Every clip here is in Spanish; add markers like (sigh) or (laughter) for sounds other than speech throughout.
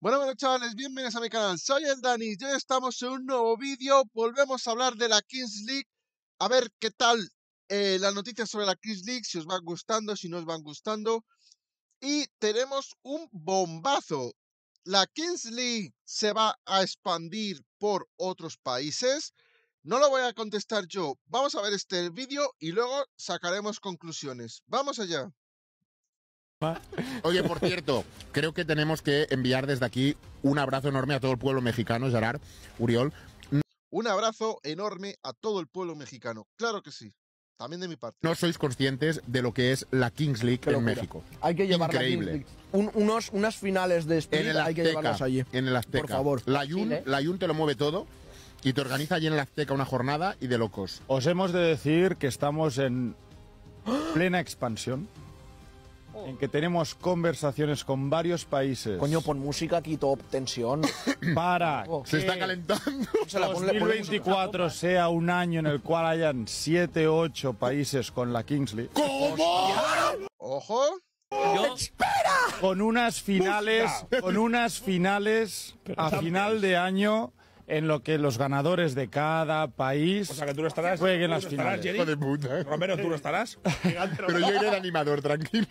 Bueno, bueno chavales, bienvenidos a mi canal, soy el Dani y hoy estamos en un nuevo vídeo, volvemos a hablar de la Kings League, a ver qué tal eh, las noticias sobre la Kings League, si os van gustando, si no os van gustando, y tenemos un bombazo, la Kings League se va a expandir por otros países, no lo voy a contestar yo, vamos a ver este vídeo y luego sacaremos conclusiones, vamos allá. Oye, por cierto, creo que tenemos que enviar desde aquí un abrazo enorme a todo el pueblo mexicano, Gerard, Uriol. Un abrazo enorme a todo el pueblo mexicano, claro que sí. También de mi parte. No sois conscientes de lo que es la Kings League en México. Hay que llevar Increíble. unos, unas finales de Split hay que llevarlas allí. En el Azteca. Por favor. La Jun, ¿eh? la te lo mueve todo y te organiza allí en el Azteca una jornada y de locos. Os hemos de decir que estamos en (gasps) plena expansión en que tenemos conversaciones con varios países. Coño, pon música quito top, tensión. (coughs) Para (coughs) oh, se está calentando. 2024 (laughs) sea un año en el cual hayan 7, 8 países con la Kingsley. ¿Cómo? Ojo. ¡Espera! Con unas finales, con unas finales a final de año en lo que los ganadores de cada país o sea, que tú no estarás, jueguen las finales. Estarás, puta. ¿eh? Romero, tú no estarás. (laughs) Pero yo iré de animador, tranquilo.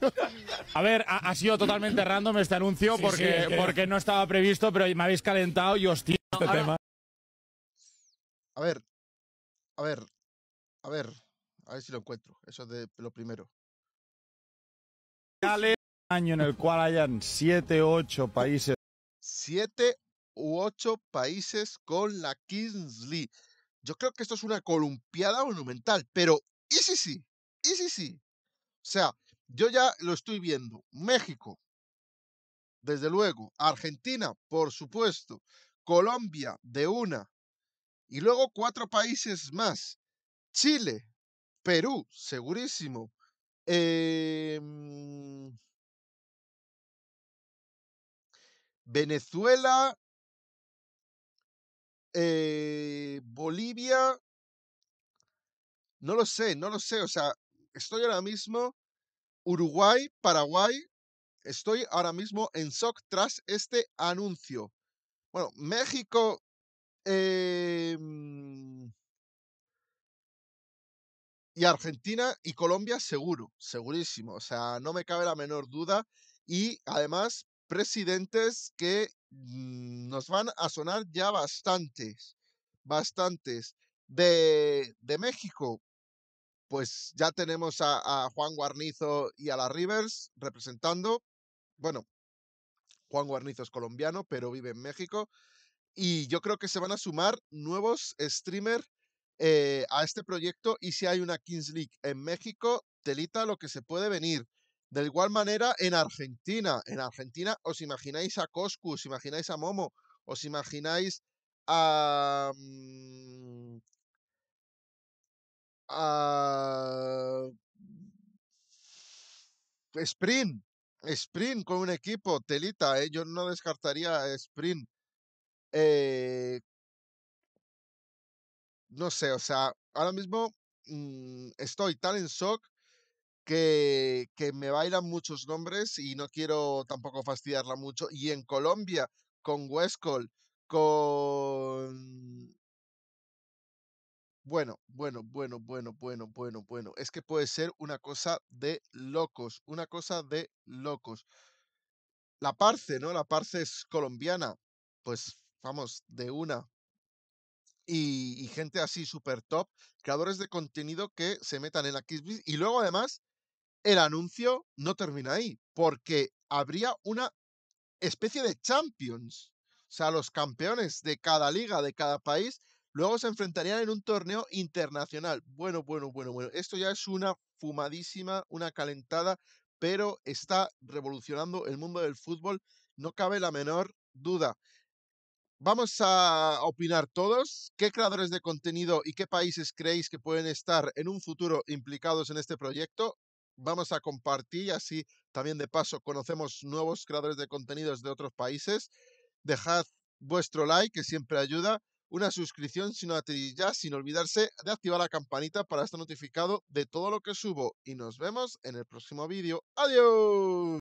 A ver, ha, sido totalmente random este anuncio porque, porque no estaba previsto, pero me habéis calentado y hostia este tema. A ver, a ver, a ver, a ver si lo encuentro. Eso es de lo primero. Dale año en el cual hayan 7, 8 países. 7, ocho países con la Kingsley. Yo creo que esto es una columpiada monumental, pero y sí, sí, y sí, sí. O sea, yo ya lo estoy viendo. México, desde luego. Argentina, por supuesto. Colombia, de una. Y luego cuatro países más. Chile, Perú, segurísimo. Em, Venezuela, eh, Bolivia, no lo sé, no lo sé. O sea, estoy ahora mismo Uruguay, Paraguay. Estoy ahora mismo en shock tras este anuncio. Bueno, México. Em, y Argentina y Colombia, seguro, segurísimo. O sea, no me cabe la menor duda. Y además, presidentes que Mm, nos van a sonar ya bastantes, bastantes. De, de México, pues ya tenemos a, Juan Guarnizo y a la Rivers representando. Bueno, Juan Guarnizo es colombiano, pero vive en México. Y yo creo que se van a sumar nuevos streamers eh, a este proyecto. Y si hay una Kings League en México, telita lo que se puede venir. De igual manera, en Argentina, en Argentina os imagináis a Coscu, os imagináis a Momo, os imagináis a... Mm, a Sprint, Sprint con un equipo, telita, ¿eh? yo no descartaría Sprint. Eh, no sé, o sea, ahora mismo mm, estoy tan en shock que, que me bailan muchos nombres y no quiero tampoco fastidiarla mucho. Y en Colombia, con Huescol, con... Bueno, bueno, bueno, bueno, bueno, bueno, bueno. Es que puede ser una cosa de locos, una cosa de locos. La Parce, ¿no? La Parce es colombiana. Pues vamos, de una. Y, gente así súper top, creadores de contenido que se metan en la Y luego además el anuncio no termina ahí, porque habría una especie de champions. O sea, los campeones de cada liga, de cada país, luego se enfrentarían en un torneo internacional. Bueno, bueno, bueno, bueno. Esto ya es una fumadísima, una calentada, pero está revolucionando el mundo del fútbol. No cabe la menor duda. Vamos a opinar todos. ¿Qué creadores de contenido y qué países creéis que pueden estar en un futuro implicados en este proyecto? vamos a compartir y así también de paso conocemos nuevos creadores de contenidos de otros países. Dejad vuestro like, que siempre ayuda, una suscripción si no ya, sin olvidarse de activar la campanita para estar notificado de todo lo que subo. Y nos vemos en el próximo vídeo. ¡Adiós!